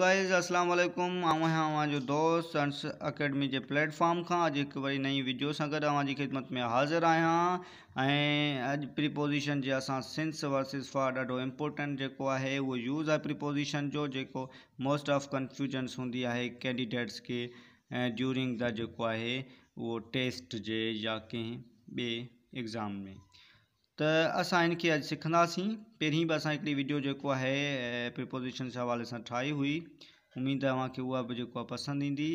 guys अस्सलाम वालेकुम जो दोस्त सन्स अकेडमी के प्लेटफॉर्म का अज एक वही नई वीडियो से ख़िदमत में हाज़िर आया अज अॼु प्रीपोज़िशन जे वर्सिस फॉर इंपोर्टेंट इम्पोर्टेंट है वो यूज़ है प्रीपोज़िशन जो जो मोस्ट ऑफ कंफ्यूजन्स होंगी है कैंडिडेट्स के ड्यूरिंग द जेको आहे टेस्ट जे या कें बे एग्ज़ाम में तो अस इन अज अॼु सिखंदासीं भी बि वीडियो जो है प्रिपोज़िशन जे हवाले से ठाई हुई उम्मीद आहे तव्हांखे वह बि जेको आहे पसंदि ईंदी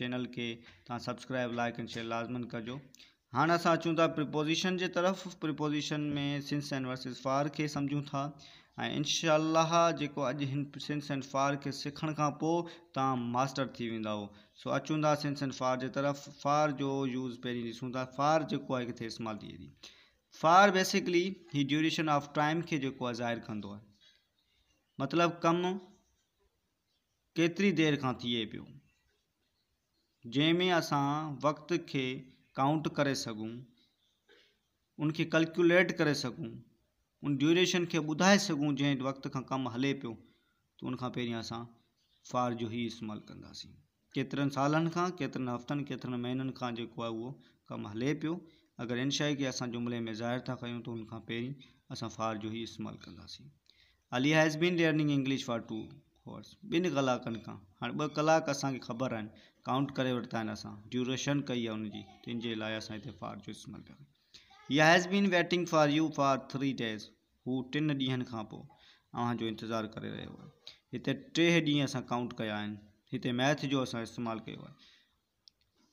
चैनल के तव्हां सब्सक्राइब लाइक एंड शेयर लाज़मन कजो हाँ अस अचूँ था प्रिपोज़िशन के तरफ़ प्रिपोज़िशन में सिंस एंड वर्सिस फार के समझूँ था इनशाला जो अज सिंस एंड फार के सीखण का मास्टर थी वेंदा हो सो अचूँ था सिंस एंड फार के तरफ़ फार जो यूज़ पे ॾिसूं फार जो है किथे इस्तेमाल थिए फार बेसिकली हि ड्यूरेशन ऑफ टाइम के जो ज़ाहिर कह मतलब कम केतरी देर का थिए पियो जैमें असां वक़्त के काउंट करे सकूँ उनखे कैलकुलेट करे सकूँ उन ड्यूरेशन के ॿुधाए सघूं जंहिं वक़्त खां कमु हले पियो त उनखां पहिरीं असां फार जो ही इस्तेमाल कंदासीं केतिरनि सालनि केतर केतिरनि केतर केतिरनि महीननि खां जेको आहे उहो कमु हले पियो अगरि इनशाइ खे असां में ज़ाहिर था क्यों तो उनखां पहिरीं असां फार जो ई इस्तेमालु कंदासीं अली has been learning English for two hours बिन कलाकन का हाँ ब कलाक असांखे ख़बर आहिनि काउंट कर वरता है असां ड्यूरेशन कई आहे हुनजी तंहिंजे लाइ अस इतने फार जो इस्तेमाल कर या has been waiting for you for three days वो टिन ॾींहंनि का पोइ तव्हांजो इंतज़ारु करे रहियो आहे टे ढी अस काउंट कया इतने मैथ जो अस इस्तेमाल किया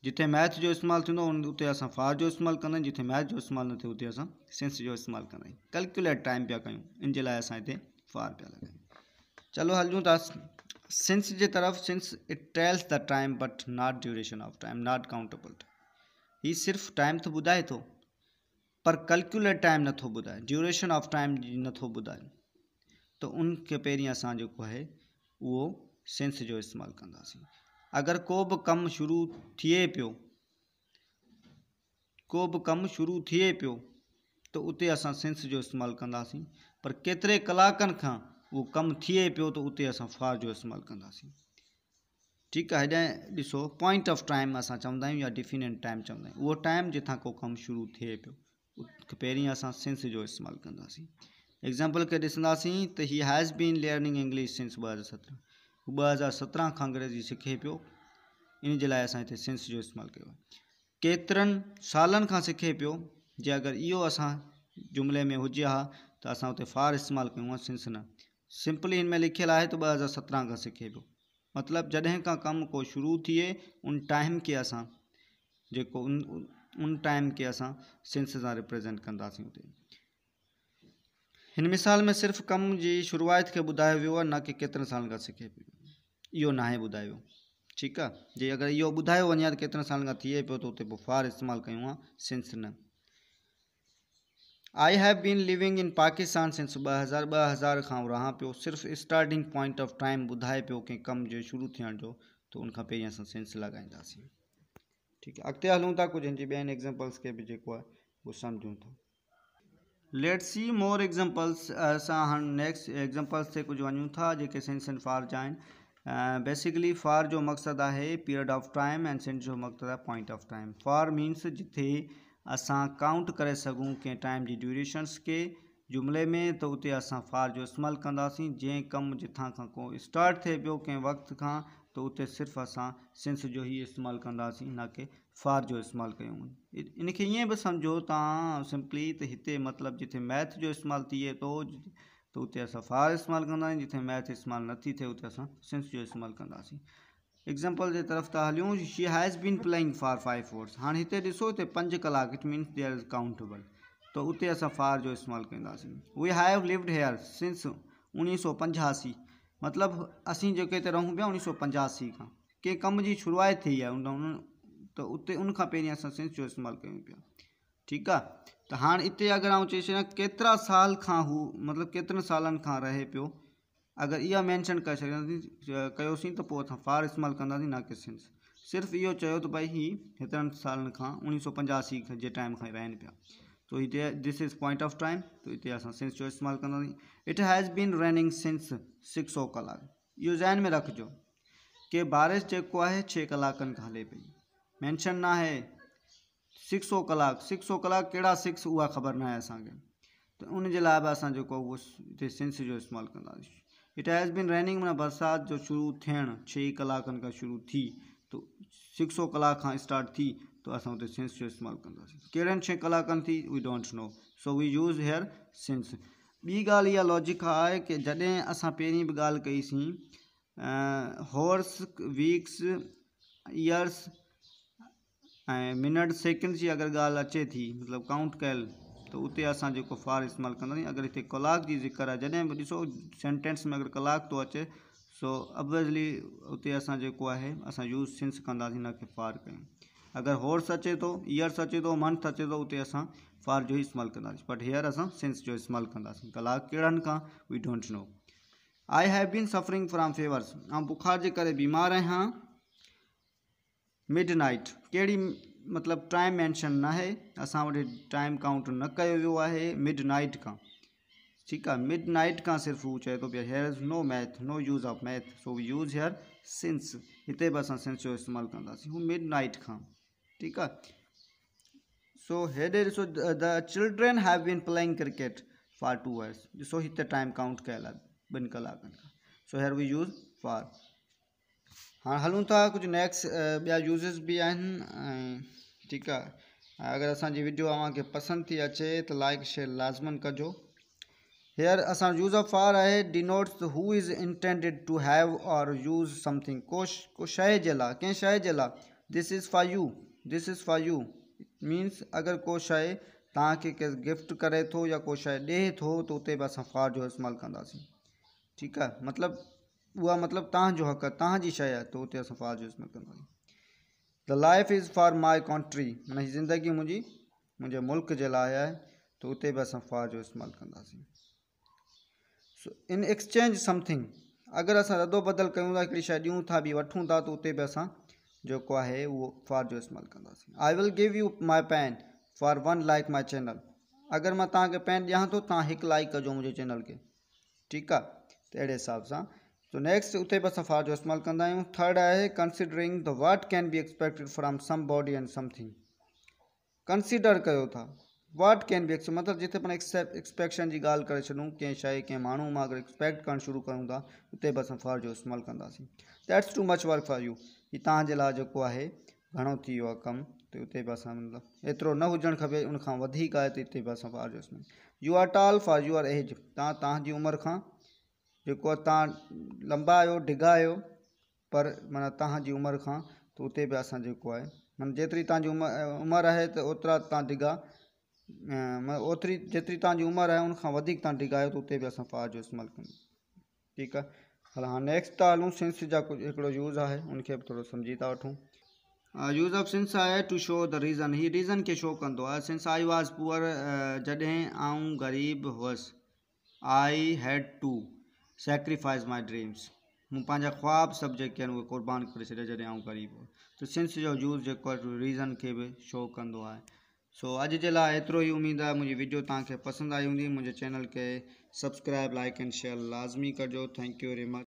जिथे मैथ जो इस्तेमाल थींदो आहे उते फार जो इस्तेमाल कर जिथे मैथ जो इस्तेमाल न थे उतने अस सेंस जो इस्तेमाल कर कैलकुलेट टाइम पाया क्यों इन जे लाइ असां फार पाया लगे चलो हलूँ दस सिंस जे तरफ since it tells the time but not duration of time not countable time सिर्फ़ टाइम तो बुधाए तो पर कैलकुलेट टाइम नो बुधाए ड्यूरेशन ऑफ टाइम नो बुधाए तो उनके पहिरीं असो है वो सेंस जो इस्तेमाल कंदासीं अगर को भी कम शुरू थिए पो को भी कम शुरू थिए पो तो उते असां सेंस जो इस्तेमाल कंदासीं पर केतरे कलाकन का वो कम थिए पो तो उत फॉर जो इस्तेमाल कहसी ठीक है हेॾांहुं ऐसो पॉइंट ऑफ टाइम अस चवंदा या डिफिनेंट टाइम चवंदा वो टाइम जिथा को कम शुरू थे पो पे असां सिंस जो इस्तेमाल कहसी एग्ज़ाम्पल के ॾिसंदासीं तो he has been learning English since ब हज़ार सत्रह ब हज़ार सत्रह का अंग्रेज़ी सीखे पो इन ला लाइ असां सिंस जो इस्तेमाल कयो आहे केतिरनि सालनि खां सिखे पियो जे अगरि इहो में हुए हाँ तो अस फार इस्तेमाल क्यों सिंस न सिंपली इनमें में है आहे त ॿ हज़ार सत्रहं खां सिखे मतलब मतिलबु का कम को शुरू थिए उन टाइम के अस जो उन उन टाइम के अस सिंस रिप्रेज़ेंट कहते इन मिसाल में सिर्फ कम जी शुरुआत के बुधा वो न कि केत साल का सीखे पियो इहो है ॿुधायो ठीकु आहे जे अगरि इहो ॿुधायो वञे हा त केतिरनि थिए पे तो हुते फार इस्तेमाल क्यों सिंस न I have been living in Pakistan since ब हज़ार ॿ हज़ार का रहा पियो स्टार्टिंग पॉइंट ऑफ टाइम बुधा पो कें कम जो शुरू थे जो उन तो उनखां पहिरीं असां सेंस लॻाईंदासीं ठीकु आहे अॻिते हलूं था कुछ हिन जी एग्ज़ाम्पल्स के भी जो है वो सम्झूं था लेट सी मोर एग्ज़ाम्पल्स अस हम नेक्स्ट एग्ज़ाम्पल्स से कुछ वञूं था सेंस एंड फार जा बेसिकली फार जो मकसद है period of time and since जो मकसद है point of time for means जिथे अस काउंट कर सघूं कें टाइम की ड्यूरेशन्स के जुमले में तो उत अस फ़ार जो इस्तेमाल कंदासीं जै कम जिथा खां को स्टार्ट थे पो कें वक़्त का तो उत सिर्फ असां सिंस जो ही इस्तेमाल कंदासीं न के फ़ार जो इस्तेमाल क्यों इनके ये भी समझो तिम्पली तो इतने मतलब जिथे मैथ जो इस्तेमाल थिए तो तो उते असां फ़ार इस्तेमालु कंदा जिथे मैथ इस्तेमाल नी थे उते सिंस जो इस्तेमाल कंदासीं एग्जाम्पल के तरफ हलूँ she has been playing for five hours हाँ इतने ॾिसो हिते पंज कलाक it means there is countable तो उते असां फार जो इस्तेमालु कंदासीं we have lived here since उणिवीह सौ पंजासी मतलब असीं जेके हिते रहूं पिया उणिवीह सौ पंजासी का कें कम की शुरुआत थी आहे उन त तो उते उनखां पहिरीं असां सिंस जो इस्तेमालु कयूं पिया ठीकु आहे त तो हाणे हिते अगरि आउं चई छॾियां साल खां हू मतिलबु केतिरनि रहे पियो अगर यह मेंशन कर सी तो फार इस्तेमाल कंदासीं ना कि सिंस सिर्फ यो चयो त भई ही हेतिरनि साल उ सौ पंजासी जे टाइम का रहन पाया तो इत this is point of time तो इतने असां सिंस जो इस्तेमाल कंदासीं it has been raining since six o'clock यो ज़हन में रखिजो कि बारिश जो है छः कलाकन का हल पई मेंशन ना है सिक्स ओ कलाक सिक्स ओ कलाक कड़ा सिक्स उहा ख़बर न आहे असांखे त उनजे लाइ बि सिंस जो इस्तेमाल कंदासीं इट हैज़ बिन रनिंग माना बरसात जो शुरू थियण छह कलाकन का शुरू थी तो सिक्स ओ कलाक का स्टार्ट थी तो असां हुते सिंस जो इस्तेमाल कंदासीं छह कलाकन थी we don't know so we use here since बी गाल इहा लॉजिक कि की अस असां भी गाल कई सी hours weeks years minute seconds की अगर गाल अचे थी मतलब काउंट कल तो उते असो फार इस्तेमाल कंदा अगर इतने कलाक की ज़िक्र है जैसे भी ऐसो सेंटेंस में अगर कलाक तो अचे सो अब्वियसली उते असो है अस यूज़ सिंस कह फार क्यों अगर हॉर्स अचे तो ईयर्स अचे तो मंथ अचे तो उते असां फार जो इस्तेमाल कंदासीं बट हेयर असां सिंस जो इस्तेमाल कंदासीं कलाक कड़न का we don't know I have been suffering from fevers ऐं बुखार के करे बीमार मिड नाइट कड़ी मतलब टाइम मेंशन ना है अस टाइम काउंट न किया है मिडनाइट मिड नाइट है मिडनाइट का मिड नाइट चाहे तो हू here is no math no use of math so we use here since इतने भी असां सिंस जो इस्तेमालु मिड नाइट का ठीक है सो हेडे ॾिसो the children have been playing cricket for two hours ॾिसो हिते टाइम काउंट कल बिन ॿिनि कलाकनि so here we use for हाँ हलूँ था कुछ नेक्स्ट ॿिया यूजेस भी आहिनि ठीक है अगर असांजी वीडियो तव्हांखे पसंद थी अचे तो लाइक शेयर लाज़मन कजो हेयर अस यूज़ ऑफ आर है denotes who is intended to have और यूज़ समथिंग को को शइ जे लाइ कंहिं शइ जे लाइ this is for you this is for you means अगर को शइ तक गिफ्ट करे तो या को शइ दे तो त उते बि असां फार जो इस्तेमाल कंदासीं ठीक है मतलब वह मतलब तव्हांजो हक़ आहे तव्हांजी तो शइ आहे त उते फार जो इस्तेमाल कंदासीं the life is for my country माना ज़िंदगी मुझे मुझे मुल्क जे लाइ है तो उते बि फॉर जो इस्तेमालु कंदासीं सो इन एक्सचेंज समथिंग अगर अस रदो बदल क्यों था था भी वठूं था त तो उते बि जो जेको आहे उहो जो इस्तेमाल कंदासीं I will give you my pen for one like my channel अगर मैं तव्हांखे पेन ॾियां थो तो लाइक कजो मुझे चैनल के ठीक है तो अड़े हिसाब से तो नेक्स्ट उते बस अफ़ार जो इस्तेमालु कंदा आहियूं थर्ड आहे considering the what can be expected from somebody and something consider कयो था वाट कैन बी एक्सपेक्ट मतिलबु जिथे पाण एक्सपेक्शन जी ॻाल्हि करे छॾूं कंहिं शइ कंहिं माण्हू मां अगरि एक्सपेक्ट करणु शुरू कयूं था उते बस अफ़ार जो इस्तेमालु कंदासीं that's too much work for you हीउ तव्हांजे लाइ जेको आहे घणो थी वियो आहे कमु त तो उते बि असां मतिलबु एतिरो न हुजणु खपे उनखां वधीक आहे त हिते बि असां फ़ार जो you are tall for your age तव्हां तव्हांजी उमिरि खां जो तव्हां लंबा आहियो डिघा आहियो पर मन तव्हांजी उम्र का तो उत भी असो है मन जी तुम उम्र उमिरि उमिरि आहे त ओतिरा डिघा अं, ओतिरी जेतिरी तव्हांजी उमिरि आहे उनखां वधीक डिघा तो त भी बि असां पा जो इस्तेमालु कंदा ठीकु आहे हल हाणे नेक्स्ट तो हलूँ सिंस जो यूज़ है उनके बि थोरो सम्झी था वो यूज़ ऑफ सिंस आहे टू शो द रीज़न ही रीज़न के शो कंदो सिंस आई वॉज पुअर जॾहिं आऊं ग़रीब हुअसि I had to sacrifice my dreams हूँ ख़्वाब सब जो क़ुर्बान कर छॾिया जॾहिं ग़रीब तो सिंस जो जूस जो रीज़न के भी शो को अज सो लिए जे लाइ एतिरो ई उमेदु वीडियो तक पसंद आई होंगी मुझे चैनल के सब्सक्राइब लाइक एंड शेयर लाज़मी कजो थैंक यू वेरी मच